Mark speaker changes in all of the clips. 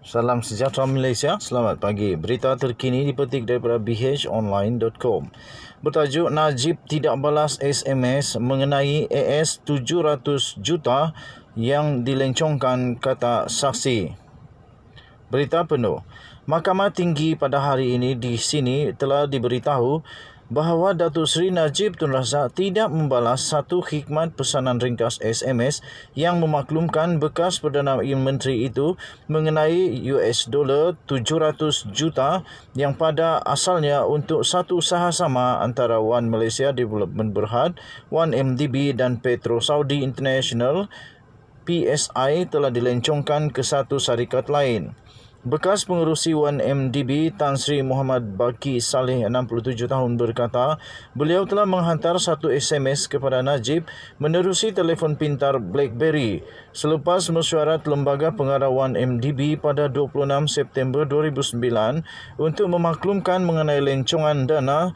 Speaker 1: Salam sejahtera Malaysia, selamat pagi. Berita terkini dipetik daripada bhonline.com. Bertajuk Najib tidak balas SMS mengenai AS 700 juta yang dilencongkan kata saksi. Berita penuh. Mahkamah Tinggi pada hari ini di sini telah diberitahu bahawa Datuk Seri Najib Tun Razak tidak membalas satu hikmat pesanan ringkas SMS yang memaklumkan bekas Perdana Menteri itu mengenai US dollar 700 juta yang pada asalnya untuk satu usaha sama antara Wan Malaysia Development Berhad, One MDB dan Petro Saudi International PSI telah dilencongkan ke satu syarikat lain. Bekas pengerusi 1MDB Tan Sri Muhammad Baki Saleh 67 tahun berkata, beliau telah menghantar satu SMS kepada Najib menerusi telefon pintar BlackBerry selepas mesyuarat Lembaga Pengarah 1MDB pada 26 September 2009 untuk memaklumkan mengenai lencongan dana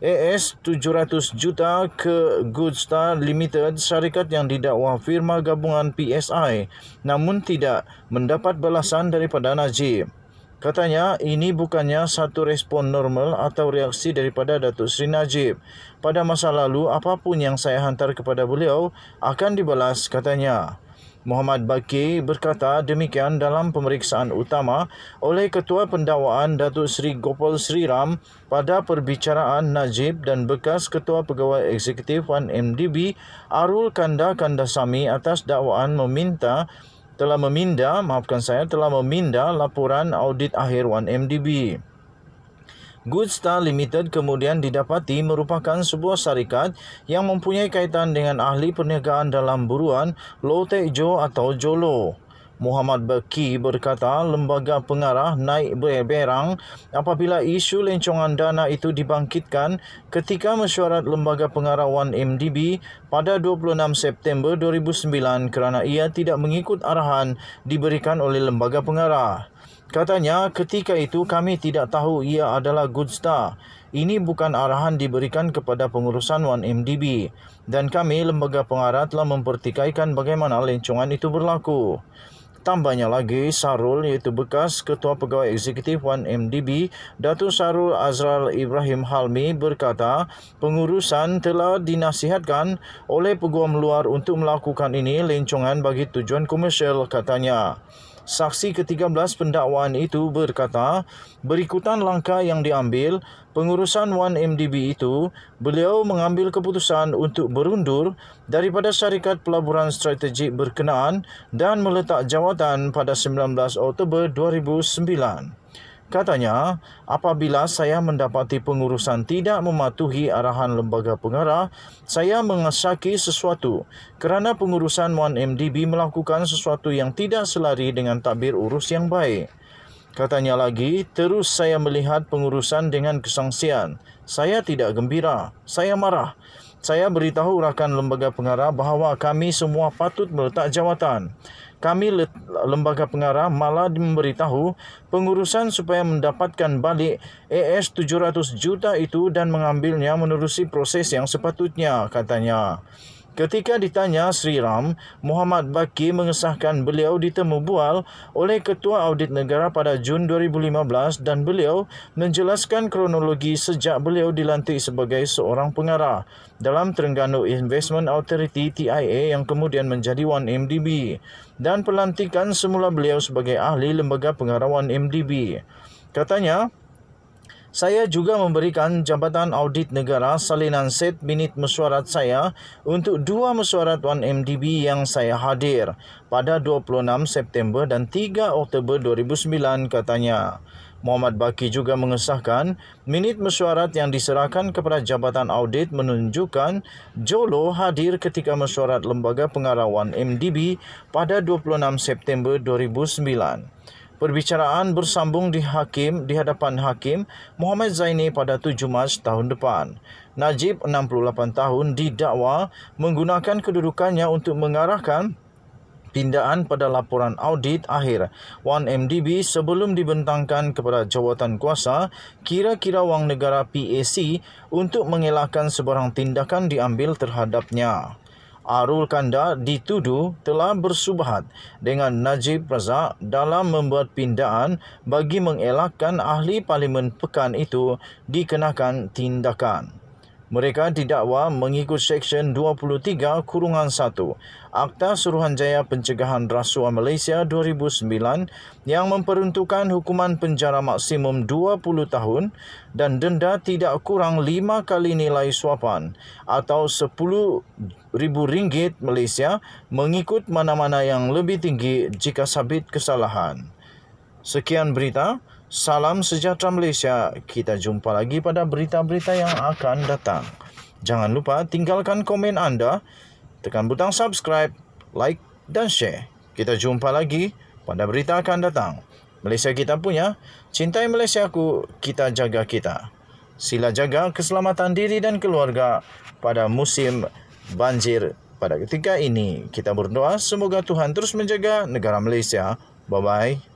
Speaker 1: AS 700 juta ke Goodstar Limited syarikat yang didakwa firma gabungan PSI namun tidak mendapat balasan daripada Najib. Katanya ini bukannya satu respon normal atau reaksi daripada Datuk Seri Najib. Pada masa lalu apapun yang saya hantar kepada beliau akan dibalas katanya. Muhammad Bakir berkata demikian dalam pemeriksaan utama oleh Ketua Pendawaan Datuk Seri Gopal Sri Ram pada perbicaraan Najib dan bekas Ketua Pegawai Eksekutif 1MDB Arul Kanda Kandasami atas dakwaan meminta telah meminda maafkan saya telah meminda laporan audit akhir 1MDB. Goodstar Limited kemudian didapati merupakan sebuah syarikat yang mempunyai kaitan dengan ahli perniagaan dalam buruan Lotte Jo atau Jolo. Muhammad Baki berkata lembaga pengarah naik berberang apabila isu lencongan dana itu dibangkitkan ketika mesyuarat lembaga pengarah 1MDB pada 26 September 2009 kerana ia tidak mengikut arahan diberikan oleh lembaga pengarah. Katanya ketika itu kami tidak tahu ia adalah Good Star. Ini bukan arahan diberikan kepada pengurusan 1MDB dan kami lembaga pengarah telah mempertikaikan bagaimana lencongan itu berlaku. Tambahnya lagi, Sarul iaitu bekas Ketua Pegawai Eksekutif 1MDB, Datuk Sarul Azral Ibrahim Halmi berkata, pengurusan telah dinasihatkan oleh peguam luar untuk melakukan ini lencongan bagi tujuan komersial katanya. Saksi ke-13 pendakwaan itu berkata, berikutan langkah yang diambil pengurusan 1MDB itu, beliau mengambil keputusan untuk berundur daripada syarikat pelaburan strategik berkenaan dan meletak jawatan pada 19 Oktober 2009. Katanya, apabila saya mendapati pengurusan tidak mematuhi arahan lembaga pengarah, saya mengesaki sesuatu kerana pengurusan 1MDB melakukan sesuatu yang tidak selari dengan tabir urus yang baik. Katanya lagi, terus saya melihat pengurusan dengan kesangsian. Saya tidak gembira, saya marah. Saya beritahu rakan lembaga pengarah bahawa kami semua patut meletak jawatan. Kami lembaga pengarah malah memberitahu pengurusan supaya mendapatkan balik AS 700 juta itu dan mengambilnya menerusi proses yang sepatutnya, katanya. Ketika ditanya Sri Ram, Muhammad Baki mengesahkan beliau ditemu bual oleh Ketua Audit Negara pada Jun 2015 dan beliau menjelaskan kronologi sejak beliau dilantik sebagai seorang pengarah dalam Terengganu Investment Authority TIA yang kemudian menjadi 1MDB dan pelantikan semula beliau sebagai ahli lembaga pengarah 1MDB. Katanya, saya juga memberikan Jabatan Audit Negara salinan set minit mesyuarat saya untuk dua mesyuarat 1MDB yang saya hadir pada 26 September dan 3 Oktober 2009 katanya. Muhammad Baki juga mengesahkan minit mesyuarat yang diserahkan kepada Jabatan Audit menunjukkan Jolo hadir ketika mesyuarat Lembaga Pengarah 1MDB pada 26 September 2009. Perbicaraan bersambung di hakim di hadapan hakim Muhammad Zaini pada 7 Mac tahun depan. Najib 68 tahun didakwa menggunakan kedudukannya untuk mengarahkan pindaan pada laporan audit akhir 1MDB sebelum dibentangkan kepada jawatan kuasa kira-kira wang negara PAC untuk mengelakkan sebarang tindakan diambil terhadapnya. Arul Kanda dituduh telah bersubhat dengan Najib Razak dalam membuat pindaan bagi mengelakkan ahli parlimen pekan itu dikenakan tindakan. Mereka didakwa mengikut Seksyen 23 Kurungan 1 Akta Suruhanjaya Pencegahan Rasuah Malaysia 2009 yang memperuntukkan hukuman penjara maksimum 20 tahun dan denda tidak kurang 5 kali nilai suapan atau RM10,000 Malaysia mengikut mana-mana yang lebih tinggi jika sabit kesalahan. Sekian berita. Salam sejahtera Malaysia. Kita jumpa lagi pada berita-berita yang akan datang. Jangan lupa tinggalkan komen anda, tekan butang subscribe, like dan share. Kita jumpa lagi pada berita akan datang. Malaysia kita punya, cintai Malaysia ku, kita jaga kita. Sila jaga keselamatan diri dan keluarga pada musim banjir pada ketika ini. Kita berdoa semoga Tuhan terus menjaga negara Malaysia. Bye-bye.